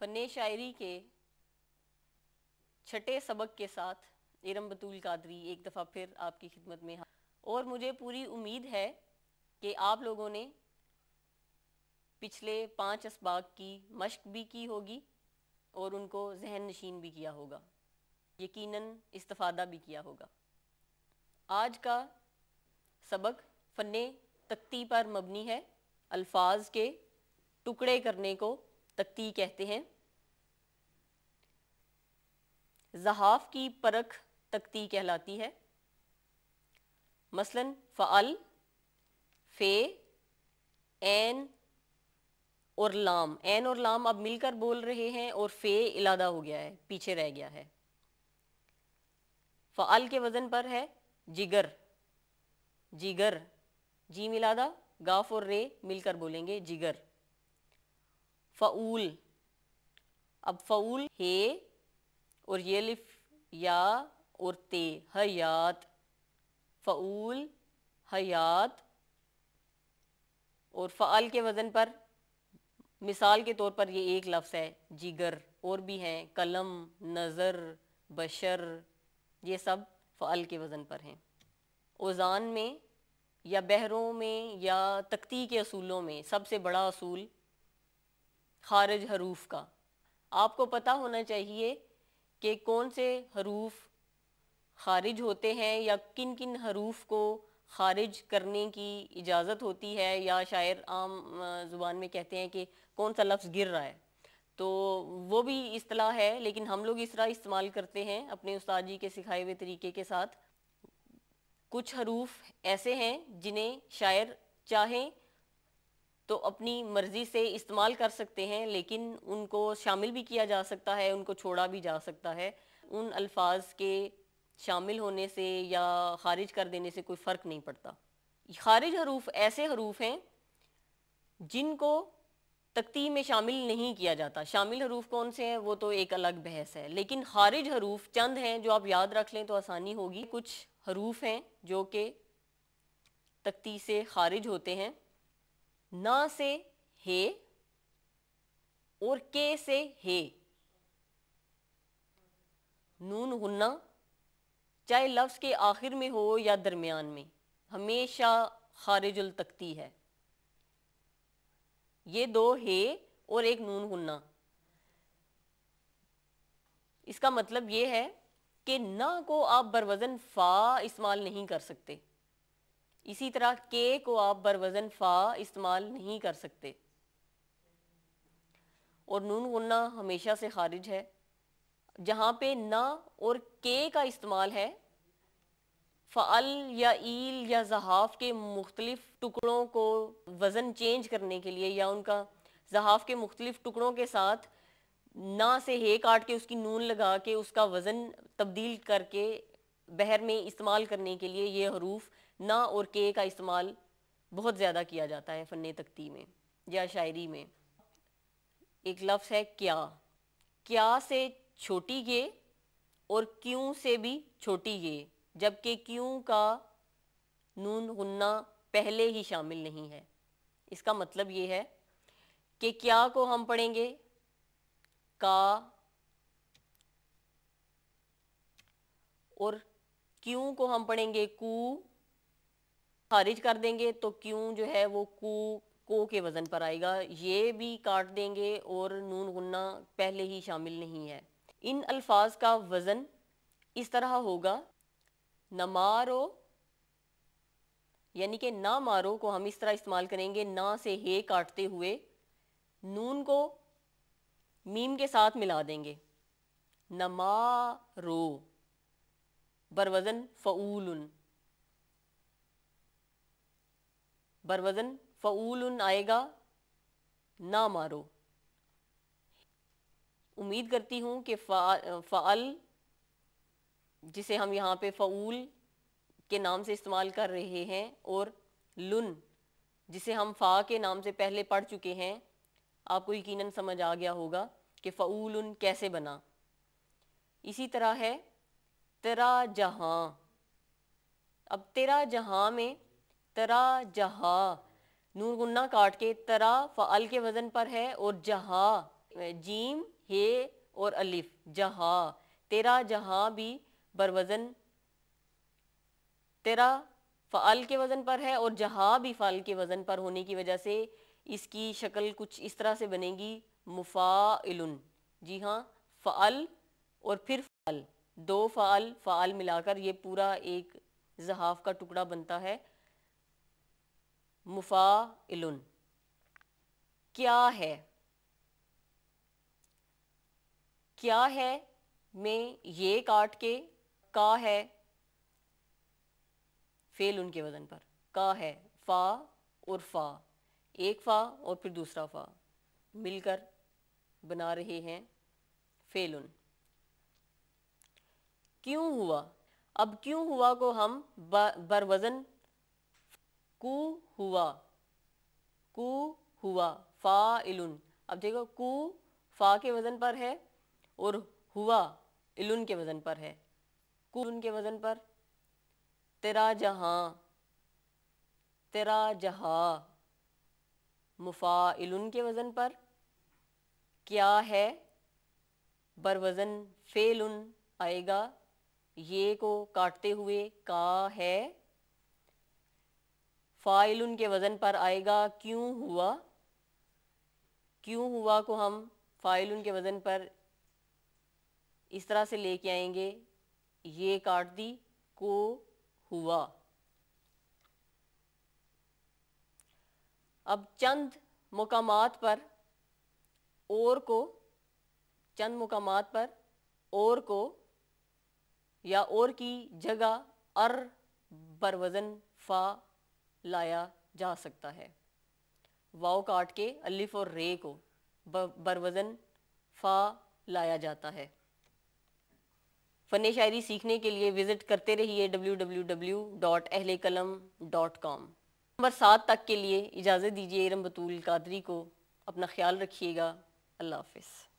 fun शायरी के छठे सबक के साथ इरम बतूल कादरी एक दफ़ा फिर आपकी खिदमत में और मुझे पूरी उम्मीद है कि आप लोगों ने पिछले पाँच इसबाग की मश्क भी की होगी और उनको जहन नशीन भी किया होगा यकीनन इस्तफ़ादा भी किया होगा आज का सबक फ़न तख्ती पर मबनी है अल्फाज के टुकड़े करने को तख्ती कहते हैं जहाफ की परख तख्ती कहलाती है मसलन फ़ल फे एन और लाम एन और लाम अब मिलकर बोल रहे हैं और फे इलादा हो गया है पीछे रह गया है फ़ल के वज़न पर है जिगर जिगर जी मिलादा गाफ और रे मिलकर बोलेंगे जिगर फ़ूल अब फ़ूल हे और ये लिफ या और ते हयात फ़ूल हयात और फ़ाल के वज़न पर मिसाल के तौर पर ये एक लफ्ज़ है जिगर और भी हैं कलम नज़र बशर ये सब फ़ाल के वज़न पर हैं ओज़ान में या बहरों में या तख्ती के असूलों में सबसे बड़ा असूल खारज हरूफ का आपको पता होना चाहिए कि कौन से हरूफ खारिज होते हैं या किन किन हरूफ को खारिज करने की इजाज़त होती है या शायर आम ज़ुबान में कहते हैं कि कौन सा लफ्ज़ गिर रहा है तो वो भी असलाह है लेकिन हम लोग इस तरह इस्तेमाल करते हैं अपने उस्ताद जी के सिखाए हुए तरीके के साथ कुछ हरूफ ऐसे हैं जिन्हें शायर चाहें तो अपनी मर्ज़ी से इस्तेमाल कर सकते हैं लेकिन उनको शामिल भी किया जा सकता है उनको छोड़ा भी जा सकता है उन अल्फाज के शामिल होने से या खारिज कर देने से कोई फ़र्क नहीं पड़ता खारिज हरूफ ऐसे हरूफ हैं जिनको तकती में शामिल नहीं किया जाता शामिल हरूफ कौन से हैं वो तो एक अलग बहस है लेकिन खारिज हरूफ चंद हैं जो आप याद रख लें तो आसानी होगी कुछ हरूफ हैं जो कि तकती से खारिज होते हैं न से हे और के से हे नून हुन्ना चाहे लफ्ज़ के आखिर में हो या दरमियान में हमेशा खारिजुल तकती है ये दो हे और एक नून हुन्ना इसका मतलब ये है कि ना को आप बरवज़न फ़ा इस्तेमाल नहीं कर सकते इसी तरह के को आप बरवजन फ़ा इस्तेमाल नहीं कर सकते और नून गुन्ना हमेशा से खारिज है जहां पे ना और के का इस्तेमाल है फ़ल या ईल या जहाफ़ के मुख्तलिफ टुकड़ों को वज़न चेंज करने के लिए या उनका जहाफ़ के मुख्तलिफ टुकड़ों के साथ ना से हे काट के उसकी नून लगा के उसका वज़न तब्दील करके बहर में इस्तेमाल करने के लिए ये हरूफ ना और के का इस्तेमाल बहुत ज़्यादा किया जाता है फ़न तख्ती में या शायरी में एक लफ्ज़ है क्या क्या से छोटी ये और क्यों से भी छोटी ये जबकि क्यों का नून गुन्ना पहले ही शामिल नहीं है इसका मतलब ये है कि क्या को हम पढ़ेंगे का और क्यों को हम पढ़ेंगे कू खारिज कर देंगे तो क्यों जो है वो कू को के वज़न पर आएगा ये भी काट देंगे और नून गुन्ना पहले ही शामिल नहीं है इन अल्फाज का वज़न इस तरह होगा न मारो यानी कि ना मारो को हम इस तरह इस्तेमाल करेंगे ना से हे काटते हुए नून को मीम के साथ मिला देंगे न मारो बरवज़न फ़ूल बरवजन फ़ूल आएगा ना मारो उम्मीद करती हूँ कि फल जिसे हम यहाँ पे फ़ूल के नाम से इस्तेमाल कर रहे हैं और लुन जिसे हम फ़ा के नाम से पहले पढ़ चुके हैं आपको यकीनन समझ आ गया होगा कि फ़ूल कैसे बना इसी तरह है तेरा जहाँ अब तेरा जहाँ में तरा जहा नूर गुन्ना काट के तरा फ़ल के वज़न पर है और जहा जीम हे और अलिफ जहा तेरा जहाँ भी बरवज़न तेरा फ़ल के वज़न पर है और जहाँ भी फ़ल के वज़न पर होने की वजह से इसकी शक्ल कुछ इस तरह से बनेगी मुफ़ाइल जी हाँ फ़ल और फिर फ़ल दो फ़ल फ़ल मिलाकर ये पूरा एक जहाफ़ का टुकड़ा बनता है मुफ़ाइल क्या है क्या है में ये काट के का है फेल उनके वजन पर का है फा और फा एक फा और फिर दूसरा फा मिलकर बना रहे हैं फेलुन क्यों हुआ अब क्यों हुआ को हम बर वजन कु हुआ कु हुआ फा इलुन अब देखो कु फ़ा के वज़न पर है और हुआ इलुन के वज़न पर है कु इलुन के वज़न पर तेरा जहा तेरा मुफा इलुन के वज़न पर क्या है बर वज़न फ़ेलुन आएगा ये को काटते हुए का है फ़ाइल उनके वज़न पर आएगा क्यों हुआ क्यों हुआ को हम फ़ाइल उनके वज़न पर इस तरह से लेके आएंगे ये काट दी को हुआ अब चंद मकाम पर और को चंद मकाम पर और को या और की जगह अर वजन फ़ा लाया जा सकता है वाओ काट के अलिफ और रे को बरवज़न फ़ा लाया जाता है फ़न शायरी सीखने के लिए विज़िट करते रहिए डब्ल्यू डब्ल्यू डब्ल्यू डॉट अहल कलम डॉट कॉम नंबर सात तक के लिए इजाज़त दीजिए इरम बतूल कादरी को अपना ख्याल रखिएगा अल्लाह हाफिज़